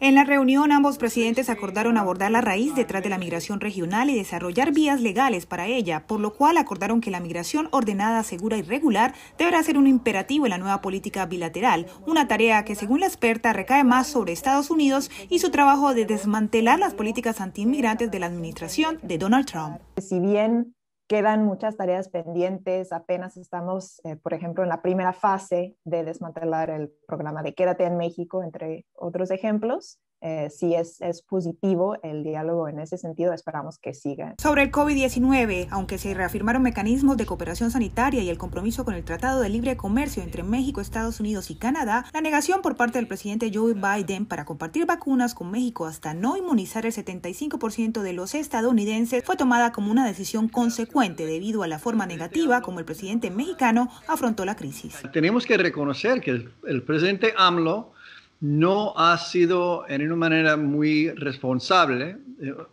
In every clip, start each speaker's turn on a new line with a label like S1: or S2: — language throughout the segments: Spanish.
S1: En la reunión, ambos presidentes acordaron abordar la raíz detrás de la migración regional y desarrollar vías legales para ella, por lo cual acordaron que la migración ordenada, segura y regular deberá ser un imperativo en la nueva política bilateral, una tarea que, según la experta, recae más sobre Estados Unidos y su trabajo de desmantelar las políticas antiinmigrantes de la administración de Donald Trump.
S2: Si bien quedan muchas tareas pendientes, apenas estamos, eh, por ejemplo, en la primera fase de desmantelar el programa de Quédate en México, entre otros ejemplos. Eh, si es, positivo el diálogo en ese sentido, esperamos que siga.
S1: Sobre el COVID-19, aunque se reafirmaron mecanismos de cooperación sanitaria y el compromiso con el Tratado de Libre Comercio entre México, Estados Unidos y Canadá, la negación por parte del presidente Joe Biden para compartir vacunas con México hasta no inmunizar el 75% de los estadounidenses fue tomada como una decisión consecuente debido a la forma negativa como el presidente mexicano afrontó la crisis.
S3: Tenemos que reconocer que el presidente AMLO no ha sido en una manera muy responsable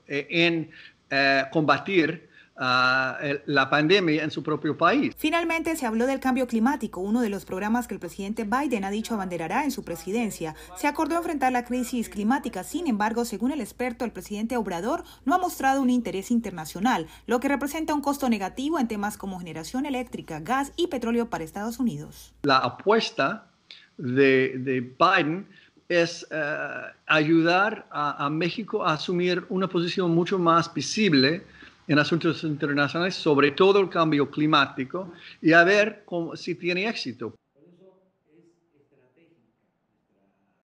S3: eh, en eh, combatir eh, la pandemia en su propio país.
S1: Finalmente se habló del cambio climático, uno de los programas que el presidente Biden ha dicho abanderará en su presidencia. Se acordó enfrentar la crisis climática, sin embargo, según el experto, el presidente Obrador no ha mostrado un interés internacional, lo que representa un costo negativo en temas como generación eléctrica, gas y petróleo para Estados Unidos.
S3: La apuesta de Biden es eh, ayudar a, México a asumir una posición mucho más visible en asuntos internacionales, sobre todo el cambio climático, y a ver si tiene éxito.